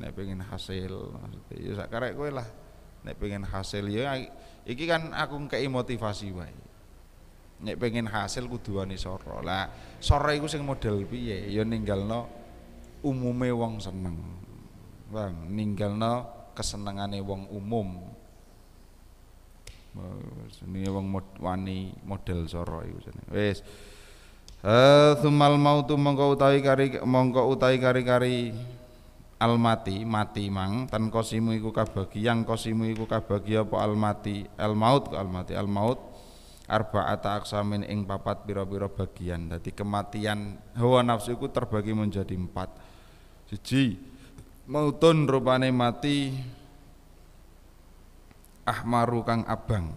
Nek pengen hasil maksudnya ya kowe lah. Nek pengen hasil ya iki kan aku kei motivasi wae nek pengen hasil kudu wani soro lah soro iku sing model piye ya ninggalno umume wong seneng bang no kesenengane wong umum seni wong mod, wani model soro iku jenenge wes Thumal eh, tu mongko utawi kari mongko utawi kari-kari almati mati mang tan kosimu iku kabagi yang kosimu iku kabagi apa almati al maut almati al maut arba'ata aksamin ing papat biro-biro bagian. Dadi kematian hawa nafsu iku terbagi menjadi empat. Siji mautun rupane mati ahmaru kang abang.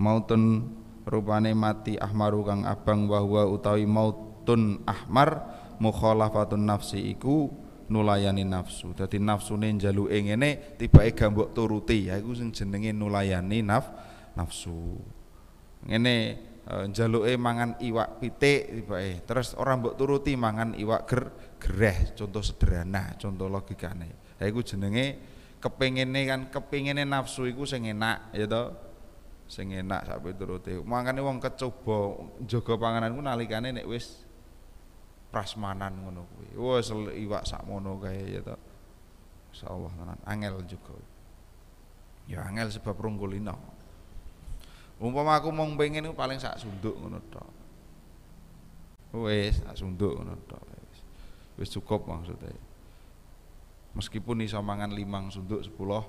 Mautun rupane mati ahmaru kang abang bahwa utawi mautun ahmar mukhalafatun nafsi iku nulayani nafsu. Dadi nafsune njaluke tiba tipe gambok turuti ya iku jenenge nulayani nafsu nafsu ngene eh, njaluke mangan iwak pitik tibake terus orang mbok turuti mangan iwak ger gereh contoh sederhana contoh logikane ha iku jenenge kepengene kan kepengene nafsu iku sing enak ya to sing enak sampe turuti mangane wong kecoba jaga panganan ku nalikane nek wis prasmanan ngono kuwi wis iwak sakmono kae ya to insyaallah tenan angel juga ya angel sebab rungkulino Umpama aku mau pengen itu paling sak sunduk ngono tok. Wis, sak sunduk ngono tok. Wis cukup maksudnya. Meskipun iso mangan limang sunduk sepuluh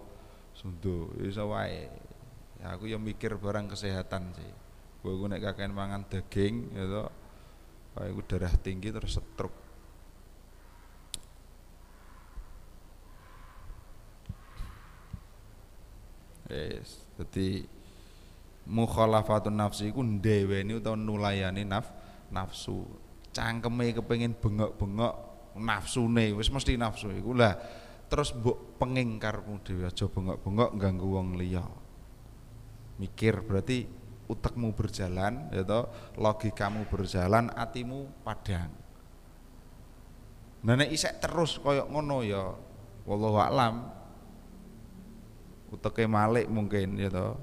sunduk iso wae. Ya aku yang mikir barang kesehatan sih. Gue iku nek kakek mangan daging ya tok. Kayak darah tinggi terus stroke. Yes, jadi mukhalafatun nafsi iku ndeweni utawa nulayani naf nafsu. Cangkeme kepengin bengok-bengok nafsune wis mesti nafsu iku lah terus mbok pengingkarmu dhewe aja bengok-bengok ganggu wong liya. Mikir berarti utekmu berjalan ya toh, logikamu berjalan, atimu padang. nenek isek terus koyok ngono ya wallahu alam uteke malik mungkin ya toh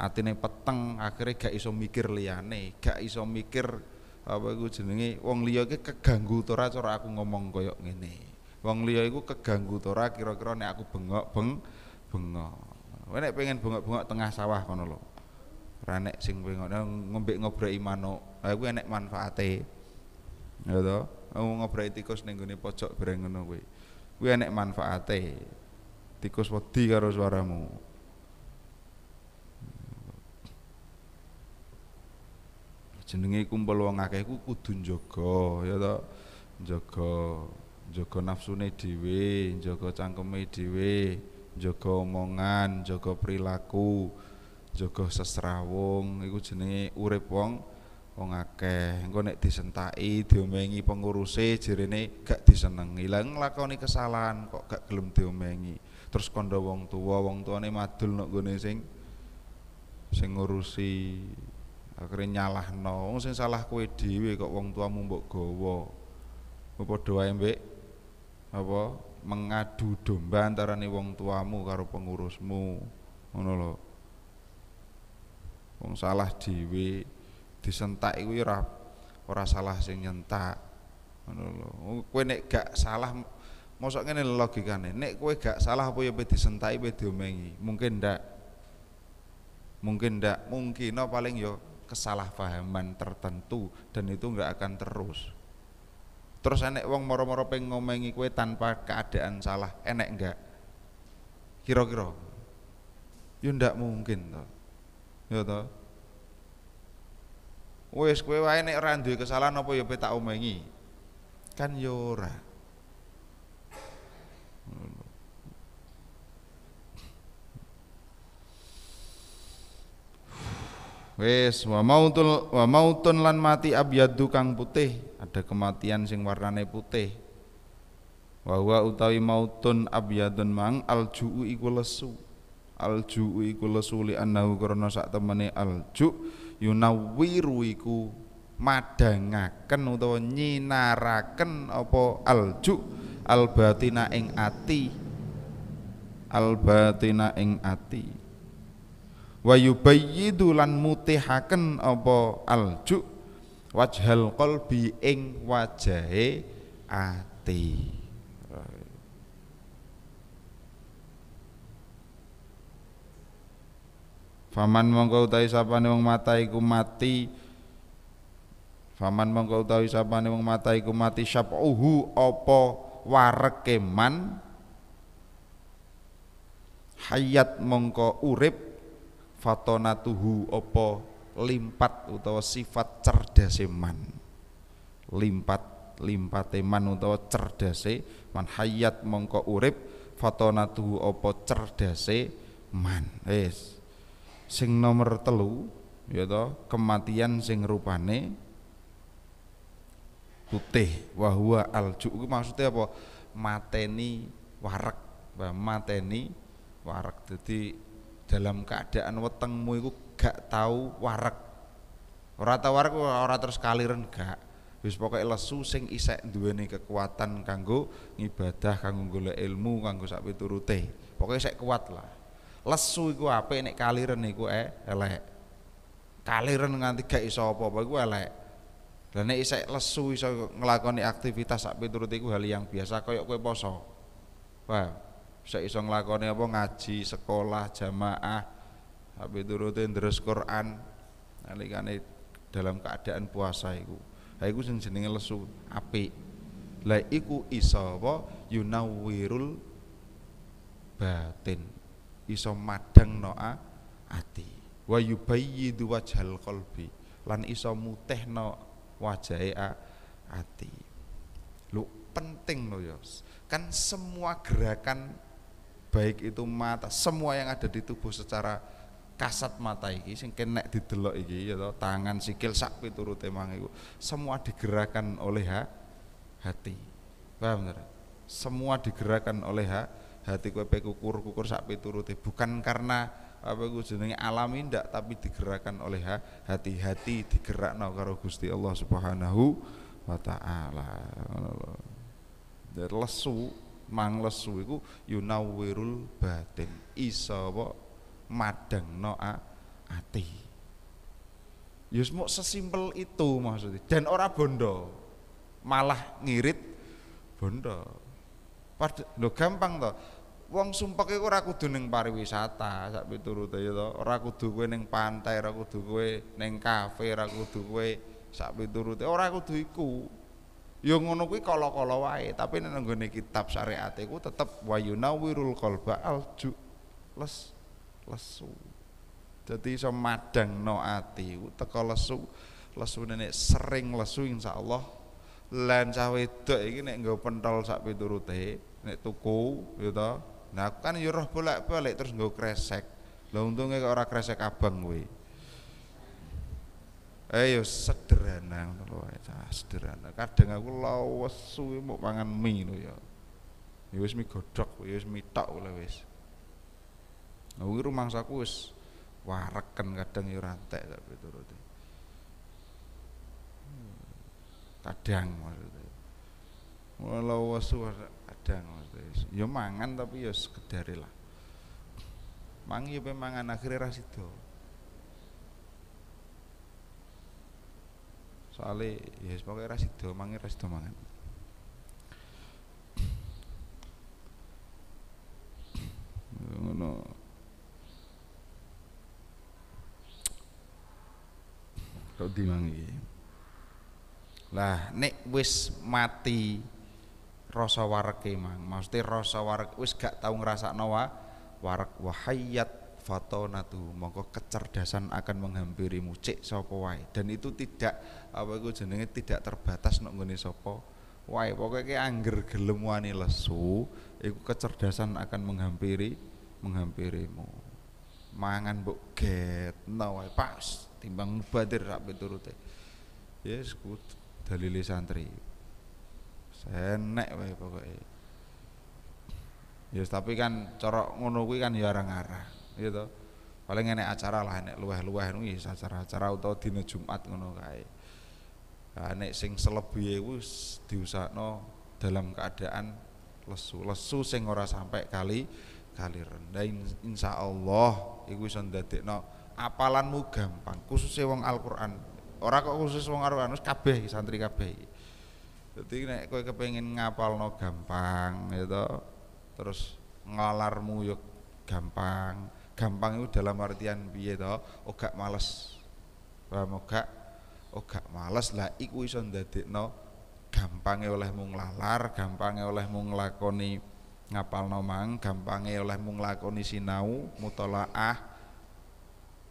atine peteng akhirnya gak iso mikir liyane gak iso mikir apa iku jenenge wong liya iki keganggu tora ora cara aku ngomong koyok ngene wong liya iku keganggu tora ora kira-kira nek aku bengok beng bengok wene pengen bengok-bengok tengah sawah kono lho ora nek sing bengok ngombe ngobreki manuk ha kuwi enek manfaate ya to ngobreki tikus ning gone pojok bareng ngono kuwi kuwi enek manfaate tikus wedi karo suaramu jenenge kumpul wong akeh ku kudu njaga ya to njaga njaga nafsune dhewe njaga cangkeme dhewe njaga omongan njaga perilaku njaga sesrawung iku jenenge urip wong wong akeh engko nek disentaki diomengi pengurusi, jerene gak disenengi lah nglakoni kesalahan kok gak gelem diomengi terus kondo wong tua wong tuane madul nok gone sing sing ngurusi akhirnya nyalahno wong sing salah kue dewi kok wong tuamu mbok gowo, padha doa mbek apa mengadu domba nih wong tuamu karo pengurusmu ngono lho wong salah dewi, disentak kuwi ya ora ora salah sing nyentak ngono Kue kowe nek gak salah mosok ngene logikane nek kowe gak salah apa ya disentaki pe diomengi mungkin ndak mungkin ndak mungkin no paling yo ya kesalahpahaman tertentu dan itu enggak akan terus terus enek wong moro-moro peng ngomengi kue tanpa keadaan salah enek enggak kira-kira yunda ndak mungkin tuh ya wes wes kue wae nek randu kesalahan apa ya petak omengi kan yora ya Wes, wa mautul wa mautun lan mati abyadu kang putih, ada kematian sing warnane putih. Wa huwa utawi mautun abyadun mang aljuu iku lesu. Aljuu iku lesu li annahu karena sak temene alju yunawwiru iku madangaken utawa nyinaraken apa alju albatina ing ati. Albatina ing ati wa yubayyidu lan mutihaken apa alju wajhal qalbi ing wajahe ati Faman mongko utawi sapane wong mata iku mati Faman mongko utawi sapane wong mata iku mati syab'uhu apa wareke man hayat mongko urip fatonatuhu opo limpat utawa sifat cerdas man limpat limpat man utawa cerdase man hayat mongko urip fatonatuhu opo cerdase man Yes, sing nomor telu ya kematian sing rupane putih wahwa alju maksudnya apa mateni warek mateni warek jadi dalam keadaan wetengmu itu gak tahu warak ora tau warek ora terus kaliren gak wis pokoke lesu sing isek duweni kekuatan kanggo ngibadah kanggo golek ilmu kanggo sak turute pokoke saya kuat lah lesu iku apik nek kaliren iku eh, elek kaliren nganti gak iso apa-apa iku elek dan nek isek lesu iso ngelakoni aktivitas sak turute iku hal yang biasa kau kowe poso. Wah saya iso nglakoni apa ngaji sekolah jamaah tapi turutin terus Quran nalikane dalam keadaan puasa iku ha iku jenenge lesu api. la iku iso apa yunawirul batin iso madang noa ati wa yubayyidu wajhal qalbi lan iso mutehno wajahe ati lu penting loh yos kan semua gerakan baik itu mata semua yang ada di tubuh secara kasat mata ini sing kenek didelok iki ya toh, tangan sikil sak piturute mang iku semua digerakkan oleh ha, hati paham bener semua digerakkan oleh ha, hati kowe kukur kukur sak piturute bukan karena apa iku jenenge alami ndak tapi digerakkan oleh ha, hati hati digerakno karo Gusti Allah Subhanahu wa taala lesu manglesu iku yunawirul batin Madeng madangno ati Yus mau sesimpel itu maksudnya dan ora bondo malah ngirit bondo Pada, lo gampang toh wong sumpek iku ora kudu ning pariwisata sak piturute ya to ora kudu kowe ning pantai ora kudu kowe ning kafe ora kudu kowe sak piturute ora kudu iku Ya ngono kuwi kala-kala wae, tapi nek nggone kitab syariat iku tetep wayunawirul qalba alju les lesu. jadi iso madangno ati teko lesu, lesu nek sering lesu insyaallah lan cah wedok iki nek nggo pentol sak piturute nek tuku ya ta. Nah kan yo ya roh bolak-balik terus nggo kresek. Lah untunge kok ora kresek abang kuwi ayo eh, sederhana sederhana kadang aku lawas suwi mau pangan mie yo, ya ya wis mie godhog ya wis mie tok lho wis aku nah, ki rumangsaku wis wareken kadang ya ora tapi sak piturute kadang maksudnya walau wasu kadang maksudnya ya mangan tapi ya sekedari lah mangi ya mangan akhirnya rasido soalnya ya yes, pokoknya mangi mangan rasido mangan ngono kok dimangi lah nek wis mati rasa wareke mang maksudnya rasa warek wis gak tau ngrasakno wa warek wahayat fatonatu mongko kecerdasan akan menghampirimu cek sapa wae dan itu tidak apa iku jenenge tidak terbatas nek nggone sapa wae pokoke ki angger gelem wani lesu iku kecerdasan akan menghampiri menghampirimu mangan mbok getno wae pas timbang mubadir rak piturute yes kut dalile santri senek wae pokoke yes tapi kan corok ngono kuwi kan ya arang arah iya gitu paling enek acara lah enek luweh-luweh nulis iya, acara-acara atau dina Jumat ngono kae Ah, nek sing selebihe kuwi diusakno dalam keadaan lesu. Lesu sing ora sampai kali kali rendah insya Allah iku iso no apalanmu gampang khususnya wong Al-Qur'an. Ora kok khusus wong Al-Qur'an, kabeh santri kabeh. Jadi nek kowe kepengin no gampang gitu. Terus ngalarmu yuk ya gampang. Gampang itu dalam artian piye toh Ogak males. Paham ogak oh gak males lah iku iso ndadekno gampange olehmu nglalar gampange olehmu nglakoni ngapalno mang gampange olehmu nglakoni sinau mutolaah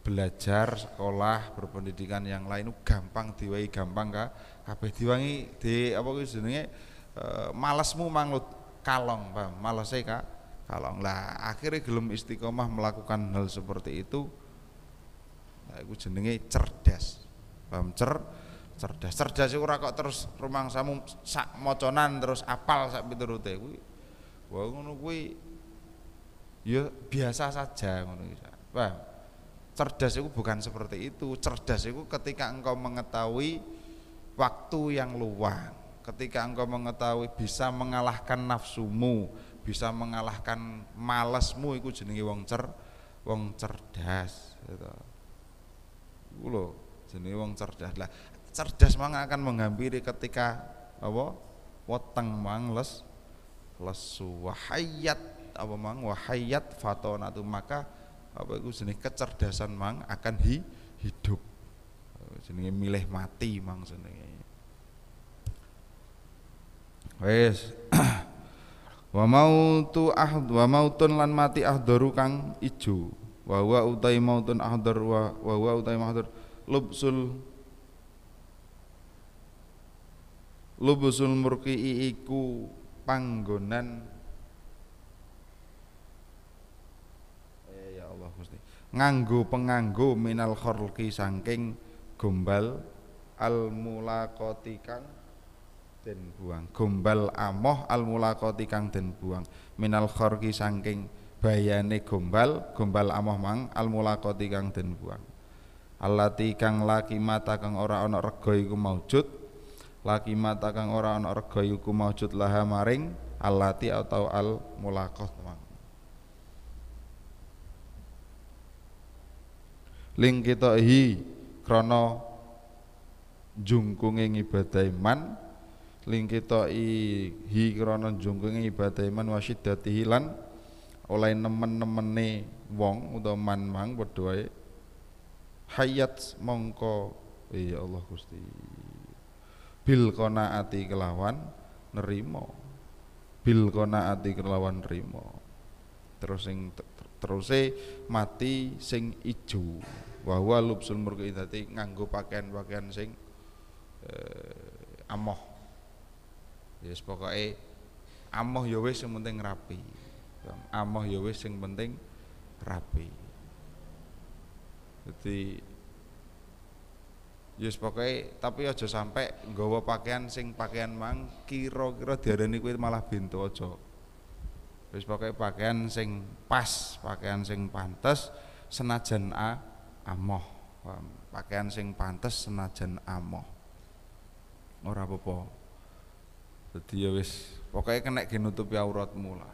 belajar sekolah berpendidikan yang lain gampang diwai gampang ka kabeh diwangi di apa kuwi jenenge e, malesmu manglut kalong paham malese ka kalong lah akhirnya gelem istiqomah melakukan hal seperti itu nah, itu jenenge cerdas paham cer cerdas cerdas sih kok terus rumang samu sak moconan terus apal sak biterute. kuwi wah ngono kuwi ya biasa saja ngono kuwi paham cerdas itu bukan seperti itu cerdas itu ketika engkau mengetahui waktu yang luang ketika engkau mengetahui bisa mengalahkan nafsumu bisa mengalahkan malesmu itu jenenge wong cer wong cerdas gitu. Iku jenis wong cerdas lah cerdas mang akan menghampiri ketika apa weteng mang les lesu wahayat apa mang wahayat fatonatu maka apa itu jenis kecerdasan mang akan hi, hidup jenis milih mati mang jenis Wes, wa mautu ahd wa mautun lan mati ahdaru kang ijo wa wa utai mautun ahdar wa wa wa utai mautun lubsul lubusul murqi'i iku panggonan eh, ya Allah Gusti nganggo penganggo minal kharqi saking gombal al mulaqati kang den buang gombal amoh al mulaqati kang den buang minal kharqi saking bayane gombal gombal amoh mang al mulaqati kang den buang Allati kang laki mata kang ora ana rega iku maujud. Laki mata kang ora ana rega iku maujud laha maring allati atau al mulaqah. Ling kita hi krana jungkunge ibadah iman ling kita hi krana jungkunge ibadah iman wasiddatihi lan oleh nemen-nemene wong utawa man mang padha hayat mongko eh, ya Allah Gusti bil ati kelawan nerimo bil ati kelawan nerimo terus sing teruse mati sing ijo bahwa lubsul murki dadi nganggo pakaian-pakaian sing eh, amoh ya yes, pokoke amoh ya wis penting rapi amoh ya wis penting rapi jadi Yus pokoknya tapi aja sampai nggawa pakaian sing pakaian mang kiro kiro diarani kuwi malah bintu aja. Wis pokoke pakaian sing pas, pakaian sing pantes senajan a amoh. Pakaian sing pantes senajan amoh. Ora apa-apa. Dadi ya wis pokoknya kena nutupi auratmu lah.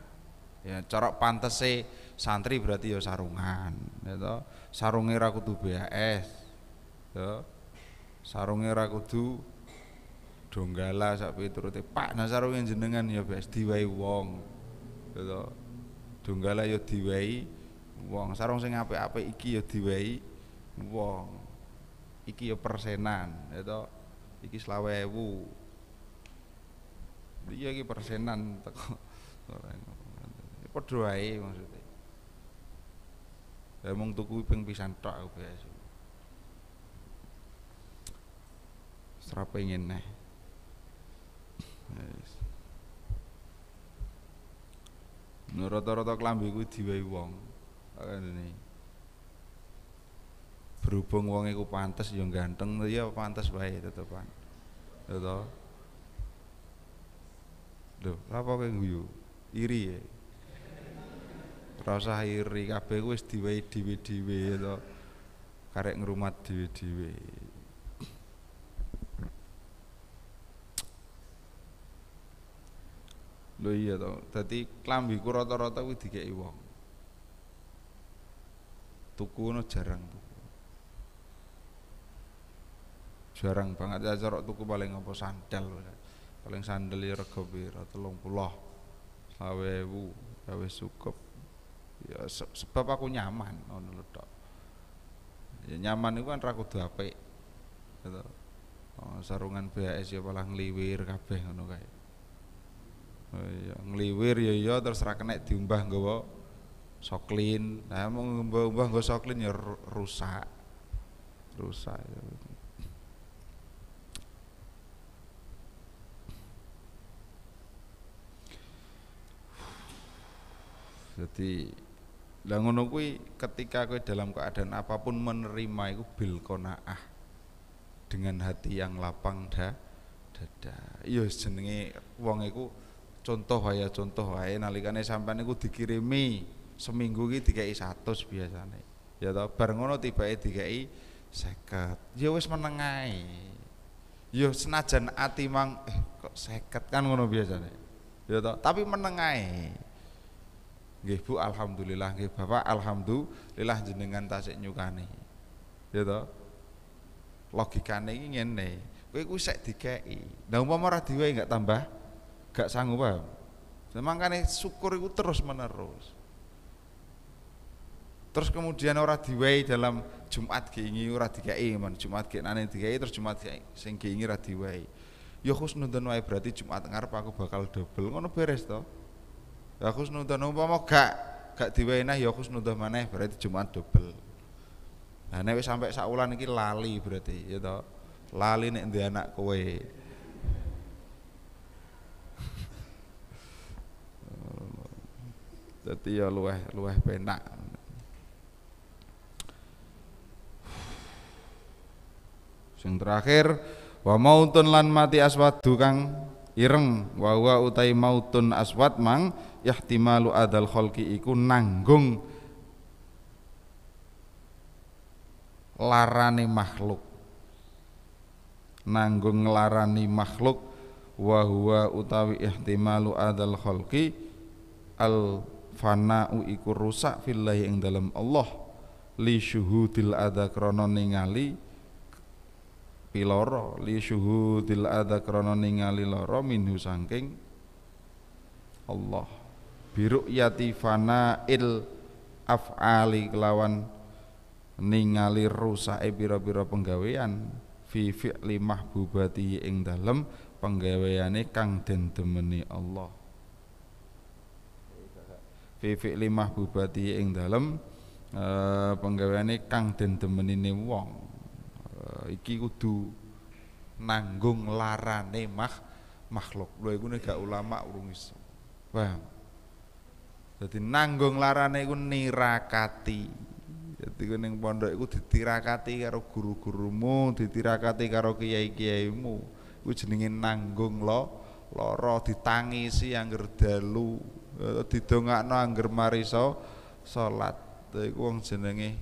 Ya pantas pantese santri berarti ya sarungan, ya toh sarunge ra kudu BAS ya sarunge ra kudu donggala sak piturute Pak nah sarunge jenengan ya BAS diwai wong ya donggala ya diwai wong sarung sing apik-apik iki ya diwai wong iki ya persenan ya iki selawe ewu iya iki persenan teko ora padha wae maksud Ya tuku ping pisan tok aku biasa. Serap pengen neh. Nah, rata klambi kuwi diwehi wong. Ngene. Berhubung wong iku pantes ya ganteng, ya pantes wae tetepan. Ya to. Lho, apa kowe guyu? Iri ya rasa hairi iri kabeh wis diwehi dhewe-dhewe to karek ngrumat dhewe-dhewe lho iya to dadi klambiku rata-rata kuwi dikeki wong tuku no jarang tuku jarang banget ya cara tuku paling apa sandal paling sandal ya rego pira 30 sawewu ya wis cukup ya sebab aku nyaman ngono lho tok ya nyaman itu kan ra kudu apik gitu. oh, sarungan BHS ya malah ngliwir kabeh ngono kae oh, ya ngliwir ya ya terus ra kena diumbah nggawa soklin nah mau ngumbah ubah nggo soklin ya rusak rusak ya. jadi lah ngono kuwi ketika kowe dalam keadaan apapun menerima itu bil qanaah dengan hati yang lapang dah dada. Iya jenenge wong iku contoh wae ya, contoh wae nalikane sampean iku dikirimi seminggu iki dikai 100 biasane. Ya toh bar ngono tibake dikai 50. Ya wis meneng ae. Ya senajan ati mang eh kok 50 kan ngono biasane. Ya toh tapi meneng ae. Nggih Bu alhamdulillah, nggih Bapak alhamdulillah jenengan tasik nyukani. Ya to? Logikane iki ngene. Kowe iku sik dikeki. Lah umpama ora diwehi enggak tambah gak sanggup paham. Makanya syukur itu terus menerus. Terus kemudian ora diwehi dalam Jumat keingi ora dikei man Jumat nane dikei terus Jumat sing keingi ora diwehi. Ya khusnudzon wae berarti Jumat ngarep aku bakal double ngono beres toh. Ya khusnudan umpama gak gak diweneh ya khusnudan maneh berarti Jumat dobel. Nah nek wis sampe saulan iki lali berarti ya toh. Lali nek ndek anak kowe. Dadi ya luweh luweh penak. Sing terakhir wa mautun lan mati aswad kang ireng wa wa utai mautun aswad mang ihtimalu adal kholki iku nanggung larani makhluk nanggung larani makhluk wa huwa utawi ihtimalu adal kholki al fana'u iku rusak fillahi ing dalam Allah li syuhudil adha krana ningali piloro li syuhudil adha krana ningali lara minhu sangking Allah Biruk biru'yati fana'il af'ali kelawan ningali rusak pira biru penggawean fi limah bubati ing dalem penggaweane kang den demeni Allah fi limah bubati ing dalem uh, penggaweane kang den ne wong uh, iki kudu nanggung larane mah makhluk lho iku nek gak ulama urung iso paham jadi nanggung larane iku nirakati. Dadi ning pondok iku ditirakati karo guru-gurumu, ditirakati karo kiai-kiaimu. Iku jenenge nanggung lo lara ditangisi angger dalu, eh, didongakno angger mariso salat. Iku wong jenenge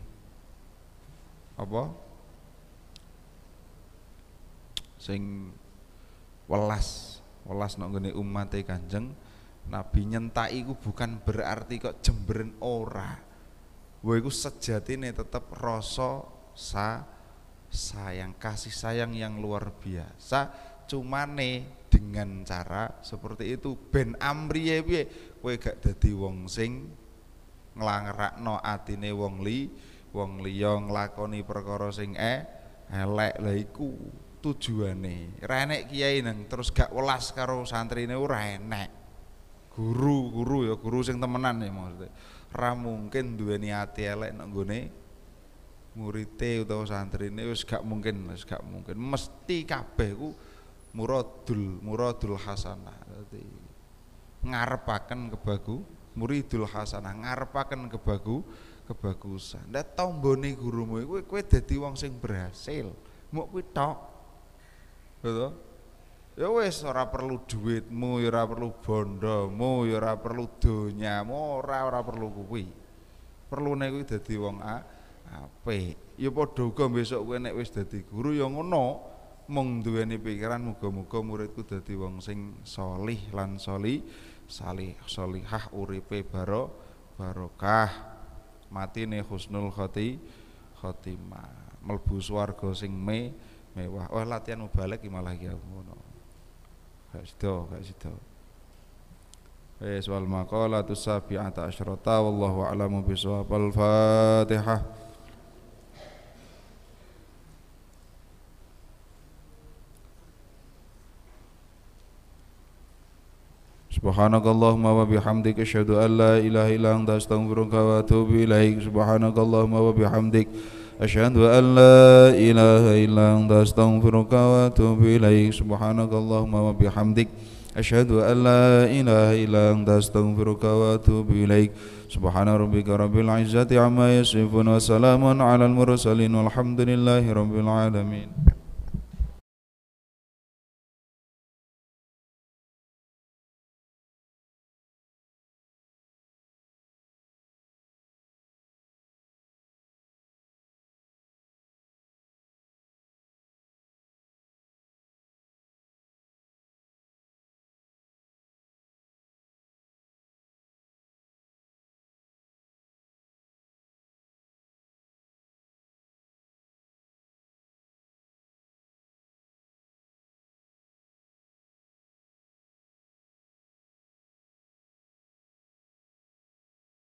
apa? Sing welas, welas nek no ngene umate Kanjeng Nabi nyentai ku bukan berarti kok jemberin ora. Wah sejati nih tetep rasa sa sayang kasih sayang yang luar biasa Cuma nih dengan cara seperti itu ben amriye bi, kue gak jadi wong sing nglangrakno atine wong li wong liya lakoni perkara sing e elek lha tujuan tujuane renek kiai neng terus gak welas karo santri nih ora renek guru guru ya guru sing temenan ya maksudnya ra mungkin niat ya elek nak nggone murite utawa santrine wis gak mungkin wis gak mungkin mesti kabeh ku muradul muradul hasanah dadi ngarepaken kebagu muridul hasanah ngarepaken kebagu kebagusan ndak tombone gurumu iku kowe dadi wong sing berhasil muk kuwi tok betul Ya wis ora perlu duitmu, ya ora perlu bondomu, ya ora perlu donyamu, ora ora perlu kuwi. Perlune kuwi dadi wong apik. Ya padha uga besok kowe nek wis dadi guru ya ngono. Mung duweni pikiran muga-muga muridku dadi wong sing solih lan soli salih solihah uripe baro barokah matine husnul khoti khotimah melbu swarga sing me mewah. Oh latihan mubalek malah ya ngono kasih sido kasih sido Wis wal maqalatu sabi'ata asyrata wallahu a'lamu bisawab al-Fatihah سبحانك اللهم وبحمدك أشهد أن لا إله إلا أنت أستغفرك وأتوب إليك سبحانك اللهم وبحمدك أشهد أن لا إله إلا أنت أستغفرك وأتوب إليك سبحانك اللهم وبحمدك أشهد أن لا إله إلا أنت أستغفرك وأتوب إليك سبحان ربك رب العزة عما يصفون وسلام على المرسلين والحمد لله رب العالمين